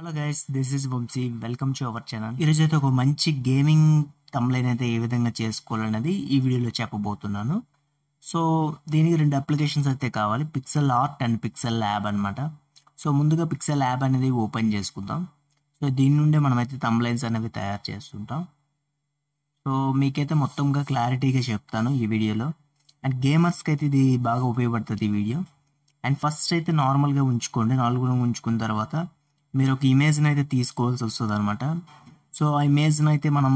hello guys this is Vamshi welcome to our channel ఈరోజు అయితే ఒక మంచి గేమింగ్ కంప్లైంట్ అయితే ఏ విధంగా చేసుకోవాలనేది ఈ వీడియోలో చెప్పబోతున్నాను సో దీనికి రెండు అప్లికేషన్స్ అయితే కావాలి pixel art and pixel lab అనమాట సో ముందుగా పిక్సెల్ ల్యాబ్ అనేది ఓపెన్ చేసుకుందాం సో దీని నుండే మనమైతే తమ్లైన్స్ అనేవి తయారు చేస్తుంటాం సో మీకైతే మొత్తంగా క్లారిటీగా చెప్తాను ఈ వీడియోలో అండ్ గేమర్స్కి అయితే ఇది బాగా ఉపయోగపడుతుంది ఈ వీడియో అండ్ ఫస్ట్ అయితే నార్మల్గా ఉంచుకోండి నాలుగు ఉంచుకున్న తర్వాత మీరు ఒక ఇమేజ్ని అయితే తీసుకోవాల్సి వస్తుంది అనమాట సో ఆ ఇమేజ్ని అయితే మనం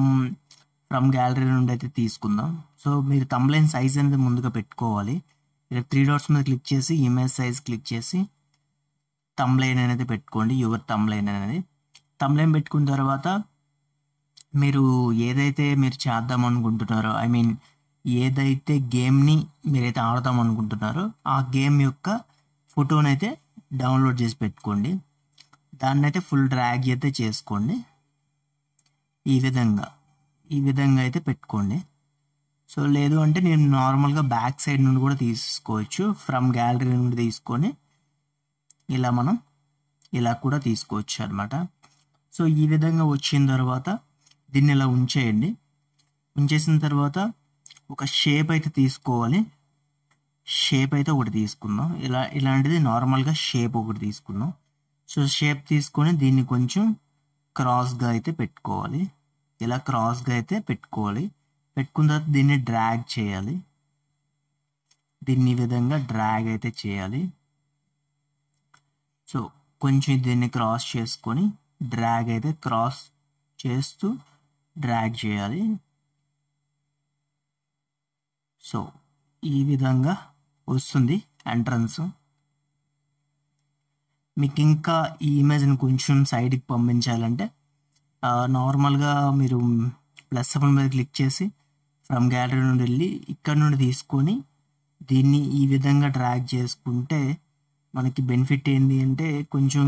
ఫ్రమ్ గ్యాలరీ నుండి అయితే తీసుకుందాం సో మీరు తమ్లైన్ సైజ్ అనేది ముందుగా పెట్టుకోవాలి ఇక్కడ త్రీ డాట్స్ మీద క్లిక్ చేసి ఇమేజ్ సైజ్ క్లిక్ చేసి తమ్లైన్ అనేది పెట్టుకోండి యువర్ తమ్లైన్ అనేది తమ్లైన్ పెట్టుకున్న తర్వాత మీరు ఏదైతే మీరు చేద్దాం అనుకుంటున్నారో ఐ మీన్ ఏదైతే గేమ్ని మీరైతే ఆడదాం అనుకుంటున్నారో ఆ గేమ్ యొక్క ఫోటోనైతే డౌన్లోడ్ చేసి పెట్టుకోండి దాన్ని అయితే ఫుల్ డ్రాగ్ అయితే చేసుకోండి ఈ విధంగా ఈ విధంగా అయితే పెట్టుకోండి సో లేదు అంటే నేను నార్మల్గా బ్యాక్ సైడ్ నుండి కూడా తీసుకోవచ్చు ఫ్రమ్ గ్యాలరీ నుండి తీసుకొని ఇలా మనం ఇలా కూడా తీసుకోవచ్చు అనమాట సో ఈ విధంగా వచ్చిన తర్వాత దీన్ని ఇలా ఉంచేయండి ఉంచేసిన తర్వాత ఒక షేప్ అయితే తీసుకోవాలి షేప్ అయితే ఒకటి తీసుకుందాం ఇలా ఇలాంటిది నార్మల్గా షేప్ ఒకటి తీసుకుందాం సో షేప్ తీసుకొని దీన్ని కొంచెం క్రాస్గా అయితే పెట్టుకోవాలి ఇలా క్రాస్గా అయితే పెట్టుకోవాలి పెట్టుకున్న తర్వాత దీన్ని డ్రాగ్ చేయాలి దీన్ని విధంగా డ్రాగ్ అయితే చేయాలి సో కొంచెం దీన్ని క్రాస్ చేసుకొని డ్రాగ్ అయితే క్రాస్ చేస్తూ డ్రాగ్ చేయాలి సో ఈ విధంగా వస్తుంది ఎంట్రన్స్ మీకు ఇంకా ఈ ఇమేజ్ని కొంచెం సైడ్కి పంపించాలంటే నార్మల్గా మీరు ప్లస్ సెవెన్ మీద క్లిక్ చేసి ఫ్రమ్ గ్యాలరీ నుండి వెళ్ళి ఇక్కడ నుండి తీసుకొని దీన్ని ఈ విధంగా ట్రాక్ చేసుకుంటే మనకి బెనిఫిట్ ఏంటి అంటే కొంచెం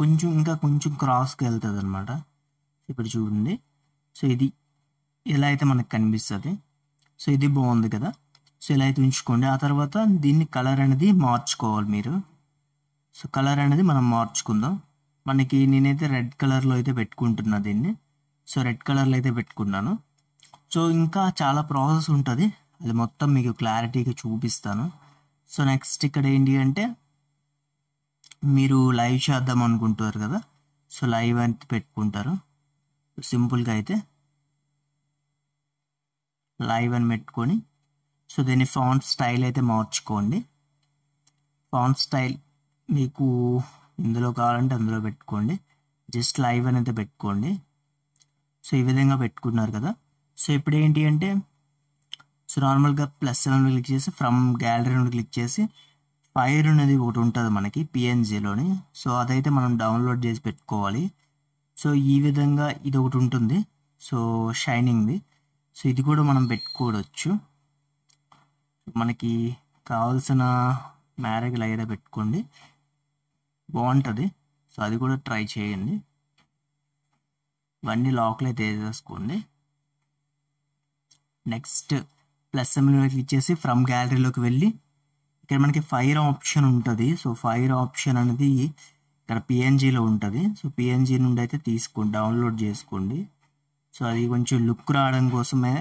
కొంచెం ఇంకా కొంచెం క్రాస్కి వెళ్తుంది అనమాట ఇప్పుడు చూడండి సో ఇది ఎలా అయితే మనకు కనిపిస్తుంది సో ఇది బాగుంది కదా సో ఇలా అయితే ఉంచుకోండి ఆ తర్వాత దీన్ని కలర్ అనేది మార్చుకోవాలి మీరు సో కలర్ అనేది మనం మార్చుకుందాం మనకి నేనైతే రెడ్ కలర్లో అయితే పెట్టుకుంటున్నా దీన్ని సో రెడ్ కలర్లో అయితే పెట్టుకున్నాను సో ఇంకా చాలా ప్రాసెస్ ఉంటుంది అది మొత్తం మీకు క్లారిటీగా చూపిస్తాను సో నెక్స్ట్ ఇక్కడ ఏంటి అంటే మీరు లైవ్ చేద్దాం అనుకుంటారు కదా సో లైవ్ అయితే పెట్టుకుంటారు సింపుల్గా అయితే లైవ్ అని పెట్టుకొని సో దీన్ని ఫాంట్ స్టైల్ అయితే మార్చుకోండి ఫాంట్ స్టైల్ మీకు ఇందులో కావాలంటే అందులో పెట్టుకోండి జస్ట్ లైవ్ అనేది పెట్టుకోండి సో ఈ విధంగా పెట్టుకున్నారు కదా సో ఇప్పుడు ఏంటి అంటే సో నార్మల్గా ప్లస్ సెవెన్ క్లిక్ చేసి ఫ్రమ్ గ్యాలరీ నుండి క్లిక్ చేసి ఫైర్ అనేది ఒకటి ఉంటుంది మనకి పిఎన్జీలోని సో అదైతే మనం డౌన్లోడ్ చేసి పెట్టుకోవాలి సో ఈ విధంగా ఇది ఒకటి ఉంటుంది సో షైనింగ్ది సో ఇది కూడా మనం పెట్టుకోవచ్చు మనకి కావాల్సిన మ్యారేజ్ లైట్ పెట్టుకోండి బాగుంటుంది సో అది కూడా ట్రై చేయండి ఇవన్నీ లాక్లో అయితే వేసేసుకోండి నెక్స్ట్ ప్లస్ సెమ్లో క్లిక్ చేసి ఫ్రమ్ గ్యాలరీలోకి వెళ్ళి ఇక్కడ మనకి ఫైర్ ఆప్షన్ ఉంటుంది సో ఫైర్ ఆప్షన్ అనేది ఇక్కడ పిఎన్జీలో ఉంటుంది సో పిఎన్జీ నుండి అయితే తీసుకోండి డౌన్లోడ్ చేసుకోండి సో అది కొంచెం లుక్ రావడం కోసమే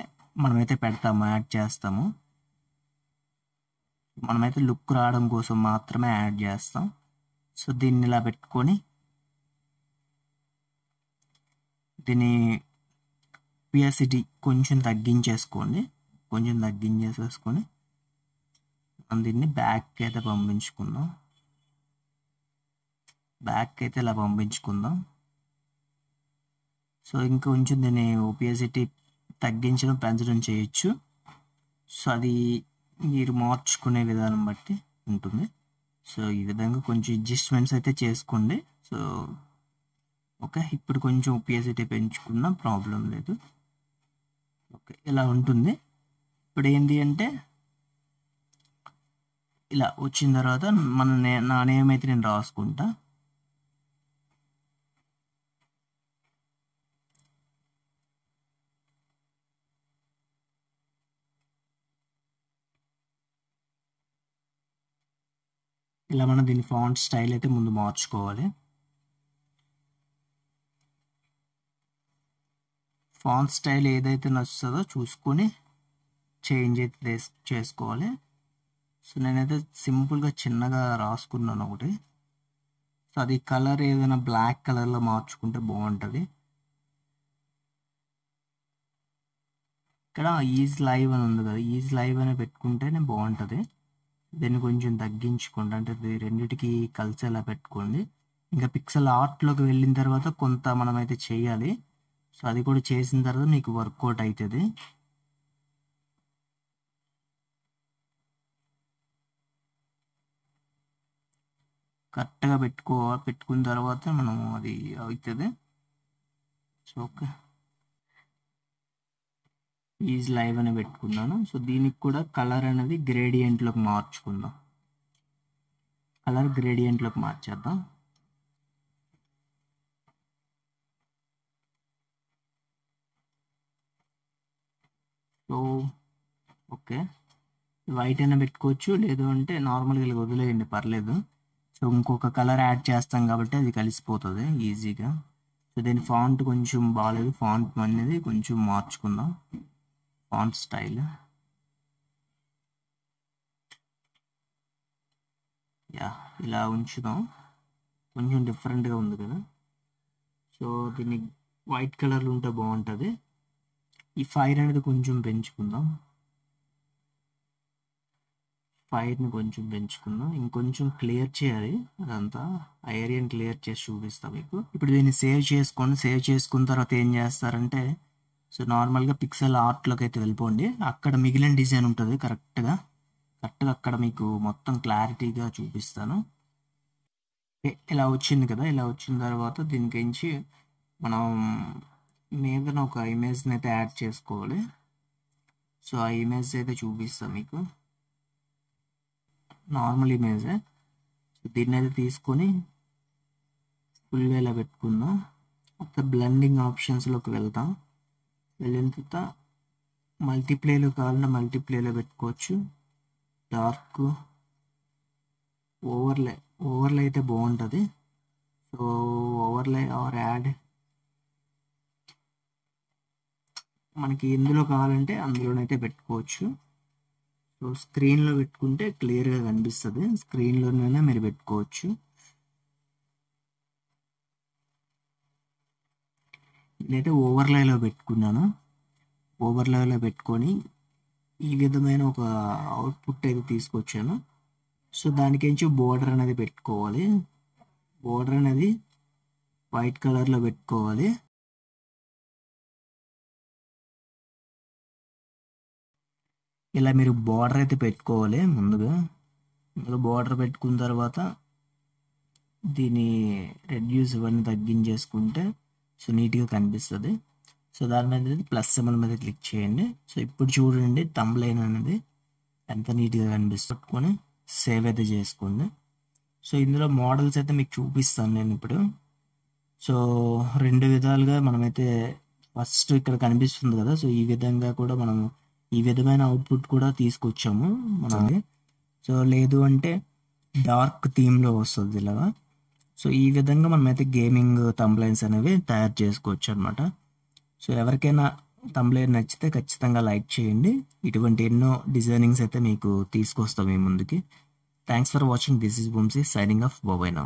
మనమైతే పెడతాము యాడ్ చేస్తాము మనమైతే లుక్ రావడం కోసం మాత్రమే యాడ్ చేస్తాం సో దీన్ని ఇలా పెట్టుకొని దీని పిఎస్సిటీ కొంచెం తగ్గించేసుకోండి కొంచెం తగ్గించేసేసుకొని మనం దీన్ని బ్యాక్కి అయితే పంపించుకుందాం బ్యాక్ అయితే ఇలా పంపించుకుందాం సో ఇంకొంచెం దీన్ని ఓపియాసిటీ తగ్గించడం పెంచడం చేయొచ్చు సో అది మీరు మార్చుకునే విధానం బట్టి ఉంటుంది సో ఈ విధంగా కొంచెం అడ్జస్ట్మెంట్స్ అయితే చేసుకోండి సో ఓకే ఇప్పుడు కొంచెం ఉపిఎస్ అయితే పెంచుకున్నా ప్రాబ్లం లేదు ఓకే ఇలా ఉంటుంది ఇప్పుడు ఏంటి అంటే ఇలా వచ్చిన తర్వాత మన నా నేమ్ అయితే నేను రాసుకుంటా ఇలా మనం దీని ఫాంట్ స్టైల్ అయితే ముందు మార్చుకోవాలి ఫాంట్ స్టైల్ ఏదైతే నచ్చుతుందో చూసుకొని చేంజ్ అయితే చేసుకోవాలి సో నేనైతే సింపుల్గా చిన్నగా రాసుకున్నాను ఒకటి సో అది కలర్ ఏదైనా బ్లాక్ కలర్లో మార్చుకుంటే బాగుంటుంది ఇక్కడ ఈజ్ లైవ్ అని ఉంది కదా ఈజ్ లైవ్ అని పెట్టుకుంటేనే బాగుంటుంది దీన్ని కొంచెం తగ్గించుకోండి అంటే రెండిటికి కలిసేలా పెట్టుకోండి ఇంకా పిక్సెల్ ఆర్ట్లోకి వెళ్ళిన తర్వాత కొంత మనమైతే చేయాలి సో అది కూడా చేసిన తర్వాత మీకు వర్కౌట్ అవుతుంది కరెక్ట్గా పెట్టుకో పెట్టుకున్న తర్వాత మనం అది అవుతుంది సో ఓకే ఈజ్ లైవ్ అని పెట్టుకున్నాను సో దీనికి కూడా కలర్ అనేది గ్రేడియంట్లోకి మార్చుకుందాం కలర్ గ్రేడియంట్లోకి మార్చేద్దాం సో ఓకే వైట్ అయినా పెట్టుకోవచ్చు లేదు అంటే నార్మల్గా ఇలా వదిలేయండి పర్లేదు సో ఇంకొక కలర్ యాడ్ చేస్తాం కాబట్టి అది కలిసిపోతుంది ఈజీగా సో దీని ఫాంట్ కొంచెం బాగాలేదు ఫాంట్ అనేది కొంచెం మార్చుకుందాం ఫాంట్ స్టైల్ యా ఇలా ఉంచుదాం కొంచెం డిఫరెంట్గా ఉంది కదా సో దీన్ని వైట్ కలర్లో ఉంటే బాగుంటుంది ఈ ఫైర్ అనేది కొంచెం పెంచుకుందాం ఫైర్ని కొంచెం పెంచుకుందాం ఇంకొంచెం క్లియర్ చేయాలి అదంతా ఆ ఏరియాని క్లియర్ చేసి చూపిస్తాం మీకు ఇప్పుడు దీన్ని సేవ్ చేసుకోండి సేవ్ చేసుకున్న తర్వాత ఏం చేస్తారంటే సో నార్మల్గా పిక్సెల్ ఆర్ట్లోకి అయితే వెళ్ళిపోండి అక్కడ మిగిలిన డిజైన్ ఉంటుంది కరెక్ట్గా కరెక్ట్గా అక్కడ మీకు మొత్తం క్లారిటీగా చూపిస్తాను ఇలా వచ్చింది కదా ఇలా వచ్చిన తర్వాత దీనికించి మనం మీద ఒక ఇమేజ్ని అయితే యాడ్ చేసుకోవాలి సో ఆ ఇమేజ్ అయితే చూపిస్తాను మీకు నార్మల్ ఇమేజే దీన్ని అయితే తీసుకొని ఫుల్గా ఇలా పెట్టుకుందాం అక్కడ బ్లెండింగ్ ఆప్షన్స్లోకి వెళ్తాం వెళ్ళిన తర్వాత మల్టీప్లేలో కావాలన్నా మల్టీప్లేలో పెట్టుకోవచ్చు డార్క్ ఓవర్లే ఓవర్లే అయితే బాగుంటుంది సో ఓవర్లే ఆర్ యాడ్ మనకి ఎందులో కావాలంటే అందులోనైతే పెట్టుకోవచ్చు సో స్క్రీన్లో పెట్టుకుంటే క్లియర్గా కనిపిస్తుంది స్క్రీన్లోనైనా మీరు పెట్టుకోవచ్చు నేనైతే ఓవర్లైలో పెట్టుకున్నాను ఓవర్లైలో పెట్టుకొని ఈ విధమైన ఒక అవుట్పుట్ అయితే తీసుకొచ్చాను సో దానికించి బోర్డర్ అనేది పెట్టుకోవాలి బోర్డర్ అనేది వైట్ కలర్లో పెట్టుకోవాలి ఇలా మీరు బార్డర్ అయితే పెట్టుకోవాలి ముందుగా ముందుగా బార్డర్ పెట్టుకున్న తర్వాత దీని రెడ్యూస్ ఇవన్నీ తగ్గించేసుకుంటే సో నీట్గా కనిపిస్తుంది సో దాని మీద ప్లస్ సింబల్ మీద క్లిక్ చేయండి సో ఇప్పుడు చూడండి లైన్ అనేది ఎంత నీట్గా కనిపిస్తుంది పట్టుకొని సేవ్ అయితే చేసుకోండి సో ఇందులో మోడల్స్ అయితే మీకు చూపిస్తాను నేను ఇప్పుడు సో రెండు విధాలుగా మనమైతే ఫస్ట్ ఇక్కడ కనిపిస్తుంది కదా సో ఈ విధంగా కూడా మనం ఈ విధమైన అవుట్పుట్ కూడా తీసుకొచ్చాము మనకి సో లేదు అంటే డార్క్ థీమ్లో వస్తుంది ఇలాగా సో ఈ విధంగా మనమైతే గేమింగ్ తంబ్లైన్స్ అనేవి తయారు చేసుకోవచ్చు అనమాట సో ఎవరికైనా తంబ్లైన్ నచ్చితే ఖచ్చితంగా లైక్ చేయండి ఇటువంటి ఎన్నో డిజైనింగ్స్ అయితే మీకు తీసుకొస్తాం మీ ముందుకి thanks for watching this is బుమ్సీ సైనింగ్ ఆఫ్ బొబైనా